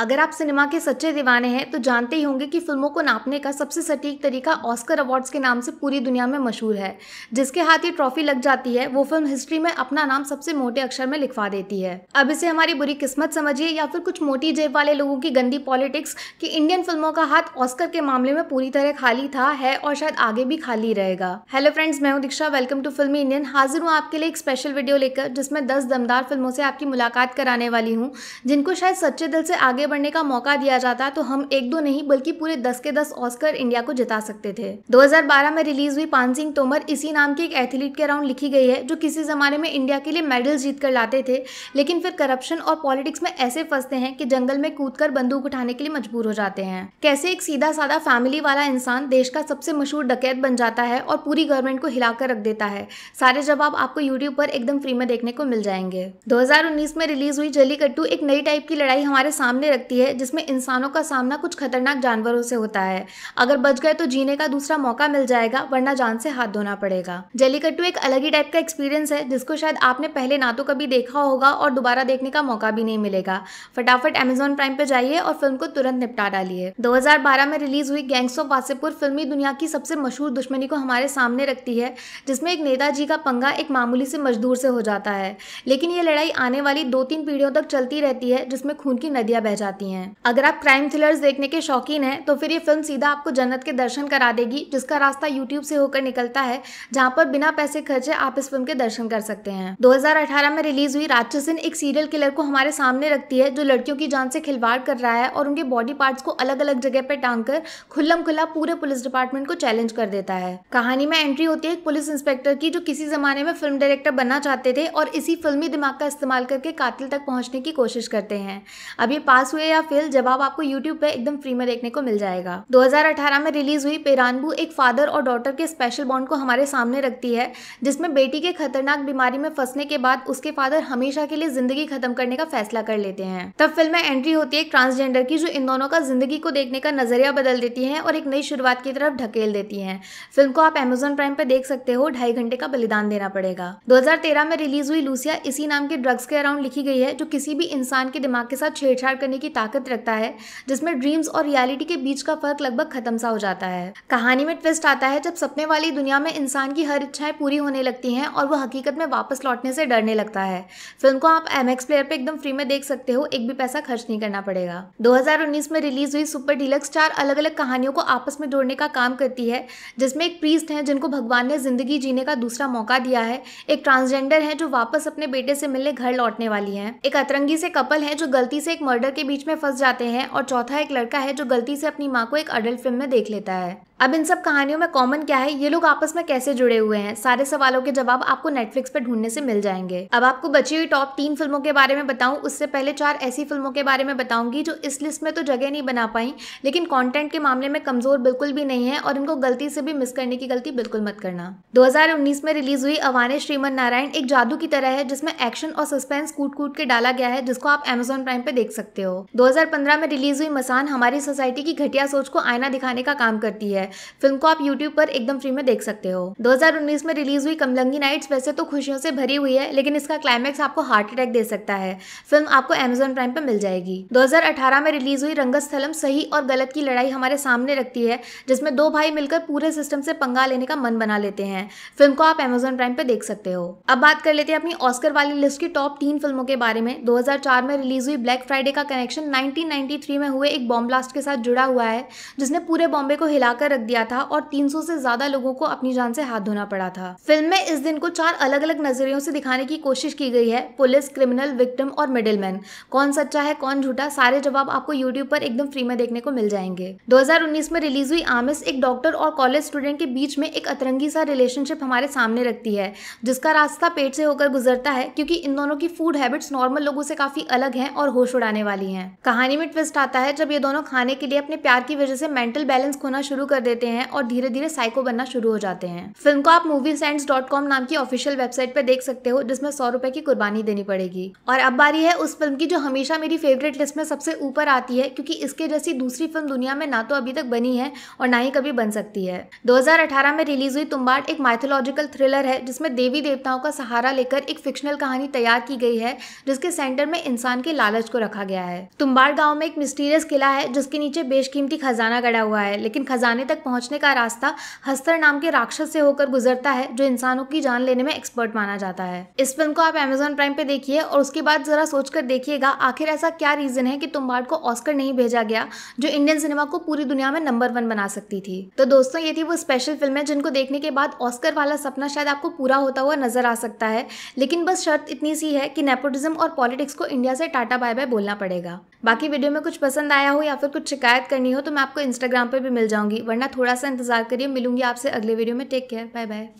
अगर आप सिनेमा के सच्चे दीवाने हैं तो जानते ही होंगे कि फिल्मों को नापने का सबसे सटीक तरीका ऑस्कर अवार्ड्स के नाम से पूरी दुनिया में मशहूर है जिसके हाथ ये ट्रॉफी लग जाती है वो फिल्म हिस्ट्री में अपना नाम सबसे मोटे अक्षर में लिखवा देती है अब इसे हमारी बुरी किस्मत समझिए या फिर कुछ मोटी जेब वाले लोगों की गंदी पॉलिटिक्स कि इंडियन फिल्मों का हाथ ऑस्कर के मामले में पूरी तरह खाली था है और शायद आगे भी खाली रहेगा हेलो फ्रेंड्स मैं हूँ Diksha welcome to filmy Indian हाजिर हूँ आपके लिए एक स्पेशल वीडियो लेकर जिसमें दस दमदार फिल्मों से आपकी मुलाकात कराने वाली हूँ जिनको शायद सच्चे दिल से आगे बढ़ने का मौका दिया जाता तो हम एक दो नहीं बल्कि पूरे दस के दस ऑस्कर इंडिया को जिता सकते थे 2012 में रिलीज हुई पान सिंह तोमर इसी नाम की एक एथलीट के अराउंड लिखी गई है जो किसी जमाने में इंडिया के लिए मेडल जीत कर लाते थे लेकिन फिर करप्शन और पॉलिटिक्स में ऐसे फंसते हैं कि जंगल में कूद कर बंदूक उठाने के लिए मजबूर हो जाते हैं कैसे एक सीधा साधा फैमिली वाला इंसान देश का सबसे मशहूर डकैत बन जाता है और पूरी गवर्नमेंट को हिलाकर रख देता है सारे जवाब आपको यूट्यूब पर एकदम फ्री में देखने को मिल जाएंगे दो में रिलीज हुई जलीकट्टू एक नई टाइप की लड़ाई हमारे सामने रख लगती है जिसमें इंसानों का सामना कुछ खतरनाक जानवरों से होता है अगर बच गए तो जीने का दूसरा मौका मिल जाएगा वरना जान से हाथ धोना पड़ेगा जलीकट्टू एक अलग ही टाइप का एक्सपीरियंस है जिसको शायद आपने पहले ना तो कभी देखा होगा और दोबारा देखने का मौका भी नहीं मिलेगा फटाफट एमेजोन प्राइम पर जाइए और फिल्म को तुरंत निपटा डालिए दो में रिलीज हुई गैंग्स ऑफ वासेपुर फिल्मी दुनिया की सबसे मशहूर दुश्मनी को हमारे सामने रखती है जिसमें एक नेताजी का पंगा एक मामूली से मजदूर से हो जाता है लेकिन ये लड़ाई आने वाली दो तीन पीढ़ियों तक चलती रहती है जिसमें खून की नदियां बह जाती हैं अगर आप क्राइम थ्रिलर्स देखने के शौकीन हैं तो फिर ये फिल्म सीधा आपको जन्नत के दर्शन करा देगी जिसका रास्ता यूट्यूब से होकर निकलता है जहाँ पर बिना पैसे खर्चे आप इस फिल्म के दर्शन कर सकते हैं दो में रिलीज हुई राक्षसिन एक सीरियल किलर को हमारे सामने रखती है जो लड़कियों की जान से खिलवाड़ कर रहा है और उनके बॉडी पार्ट्स को अलग अलग जगह पर टांग कर खुल्लम खुला पूरे पुलिस डिपार्टमेंट को चैलेंज कर देता है कहानी में एंट्री होती है एक पुलिस इंस्पेक्टर की जो किसी जमाने में फिल्म डायरेक्टर बनना चाहते थे और इसी फिल्मी दिमाग का इस्तेमाल करके कातिल तक पहुंचने की कोशिश करते हैं अब ये पास पास हुए या फेल जवाब आपको यूट्यूब पे एकदम फ्री में देखने को मिल जाएगा 2018 में रिलीज हुई पेरानबू एक फादर और डॉटर के स्पेशल बॉन्ड को हमारे सामने रखती है जिसमें बेटी के खतरनाक बीमारी में फंसने के बाद उसके फादर हमेशा के लिए जिंदगी खत्म करने का फैसला कर लेते हैं तब फिल्म में एंट्री होती है ट्रांसजेंडर की जो इन दोनों का जिंदगी को देखने का नजरिया बदल देती है और एक नई शुरुआत की तरफ ढकेल देती है फिल्म को आप एमेजोन प्राइम पर देख सकते हो ढाई घंटे का बलिदान देना पड़ेगा 2013 में रिलीज हुई लूसिया इसी नाम के ड्रग्स के अराउंड लिखी गई है जो किसी भी इंसान के दिमाग के साथ छेड़छाड़ करने की ताकत रखता है जिसमें ड्रीम्स और रियलिटी के बीच का फर्क लगभग खत्म सा हो जाता है कहानी में ट्विस्ट आता है जब सपने वाली दुनिया में इंसान की हर इच्छाएं पूरी होने लगती हैं और वो हकीकत में वापस लौटने से डरने लगता है फिल्म को आप एम एक्स प्लेयर पर एकदम फ्री में देख सकते हो एक भी पैसा खर्च नहीं करना पड़ेगा दो में रिलीज हुई सुपर डिलक्स चार अलग अलग कहानियों को आपस में जोड़ने का काम करती है जिसमें एक प्रीस्ट है जिनको भगवान ने जिंदगी जीने का दूसरा मौका दिया है एक ट्रांसजेंडर है जो वापस अपने बेटे से मिलने घर लौटने वाली है एक अतरंगी से कपल है जो गलती से एक मर्डर के बीच में फंस जाते हैं और चौथा एक लड़का है जो गलती से अपनी माँ को एक अडल्ट फिल्म में देख लेता है अब इन सब कहानियों में कॉमन क्या है ये लोग आपस में कैसे जुड़े हुए हैं सारे सवालों के जवाब आपको नेटफ्लिक्स पे ढूंढने से मिल जाएंगे अब आपको बची हुई टॉप तीन फिल्मों के बारे में बताऊं उससे पहले चार ऐसी फिल्मों के बारे में बताऊंगी जो इस लिस्ट में तो जगह नहीं बना पाई लेकिन कॉन्टेंट के मामले में कमजोर बिल्कुल भी नहीं है और इनको गलती से भी मिस करने की गलती बिल्कुल मत करना दो में रिलीज हुई अवानी श्रीमन नारायण एक जादू की तरह है जिसमें एक्शन और सस्पेंस कूट कूट के डाला गया है जिसको आप एमेजोन प्राइम पे देख सकते हो दो में रिलीज हुई मसान हमारी सोसाइटी की घटिया सोच को आईना दिखाने का काम करती है फिल्म को आप यूट्यूब पर एकदम फ्री में देख सकते हो 2019 में रिलीज हुई कमलंगी नाइट्स वैसे तो खुशियों से भरी हुई है लेकिन इसका क्लाइमैक्स आपको हार्ट अटैक दे सकता है फिल्म आपको एमेजोन प्राइम पर मिल जाएगी दो में रिलीज हुई रंगस्थलम सही और गलत की लड़ाई हमारे सामने रखती है जिसमें दो भाई मिलकर पूरे सिस्टम से पंगा लेने का मन बना लेते हैं फिल्म को आप एमेजोन प्राइम पर देख सकते हो अब बात कर लेते हैं अपनी ऑस्कर वाली लिस्ट की टॉप तीन फिल्मों के बारे में 2004 में रिलीज हुई ब्लैक फ्राइडे का कनेक्शन 1993 में हुए एक बॉम्ब ब्लास्ट के साथ जुड़ा हुआ है जिसने पूरे बॉम्बे को हिलाकर रख दिया था और 300 से ज्यादा लोगों को अपनी जान से हाथ धोना पड़ा था फिल्म में इस दिन को चार अलग अलग नजरियों से दिखाने की कोशिश की गई है पुलिस क्रिमिनल विक्टिम और मिडिलमैन कौन सच्चा है कौन झूठा सारे जवाब आपको यूट्यूब पर एकदम फ्री में देखने को मिल जाएंगे दो में रिलीज हुई आमिस एक डॉक्टर और कॉलेज स्टूडेंट के बीच में एक अतरंगी सा रिलेशनशिप हमारे सामने रखती है जिसका रास्ता पेट से होकर गुजरता है क्योंकि इन दोनों की फूड हैबिट्स नॉर्मल लोगों से काफी अलग हैं और होश उड़ाने वाली हैं कहानी में ट्विस्ट आता है जब ये दोनों खाने के लिए अपने प्यार की वजह से मेंटल बैलेंस खोना शुरू कर देते हैं और धीरे धीरे साइको बनना शुरू हो जाते हैं फिल्म को आप मूवी कॉम नाम की ऑफिशियल वेबसाइट पर देख सकते हो जिसमें सौ रुपए की कुर्बानी देनी पड़ेगी और अब बारी है उस फिल्म की जो हमेशा मेरी फेवरेट लिस्ट में सबसे ऊपर आती है क्योंकि इसके जैसी दूसरी फिल्म दुनिया में ना तो अभी तक बनी है और ना ही कभी बन सकती है दो में रिलीज हुई तुम्बाट एक माइथोलॉजिकल थ्रिलर है जिसमें देवी देवताओं का सहारा लेकर एक फिक्शनल कहानी तैयार की गई है जिसके सेंटर में इंसान के लालच को रखा गया है तुम्बाड़ गाँव में एक मिस्टीरियस किला है जिसके नीचे बेशकीमती खजाना गड़ा हुआ है लेकिन खजाने तक तक पहुंचने का रास्ता हस्तर नाम के राक्षस से होकर गुजरता है जो इंसानों की जान लेने में एक्सपर्ट माना जाता है इस फिल्म को आप एमेजोन प्राइम पे देखिए और उसके बाद जरा सोचकर देखिएगा आखिर ऐसा क्या रीजन है कि तुम्बाड़ को ऑस्कर नहीं भेजा गया जो इंडियन सिनेमा को पूरी दुनिया में नंबर वन बना सकती थी तो दोस्तों ये थी वो स्पेशल फिल्म है जिनको देखने के बाद ऑस्कर वाला सपना शायद आपको पूरा होता हुआ नजर आ सकता है लेकिन बस शर्त इतनी सी है कि नेपोटिज्म और पॉलिटिक्स को इंडिया से टाटा बाय बाय बोलना पड़ेगा बाकी वीडियो में कुछ पसंद आया हो या फिर कुछ शिकायत करनी हो तो मैं आपको इंस्टाग्राम पर भी मिल जाऊँगी वरना थोड़ा सा इंतजार करिए मिलूंगी आपसे अगले वीडियो में टेक केयर बाय बाय